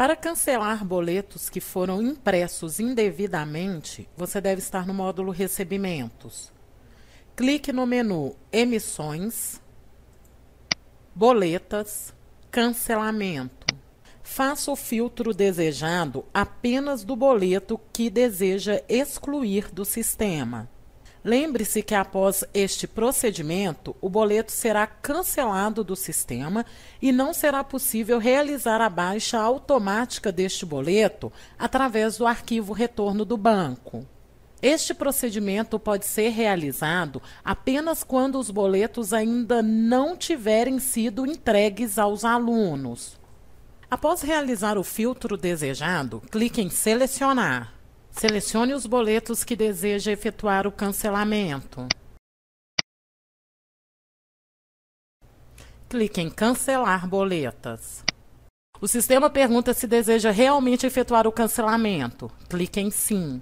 Para cancelar boletos que foram impressos indevidamente, você deve estar no módulo Recebimentos. Clique no menu Emissões, Boletas, Cancelamento. Faça o filtro desejado apenas do boleto que deseja excluir do sistema. Lembre-se que após este procedimento, o boleto será cancelado do sistema e não será possível realizar a baixa automática deste boleto através do arquivo retorno do banco. Este procedimento pode ser realizado apenas quando os boletos ainda não tiverem sido entregues aos alunos. Após realizar o filtro desejado, clique em Selecionar. Selecione os boletos que deseja efetuar o cancelamento. Clique em Cancelar boletas. O sistema pergunta se deseja realmente efetuar o cancelamento. Clique em Sim.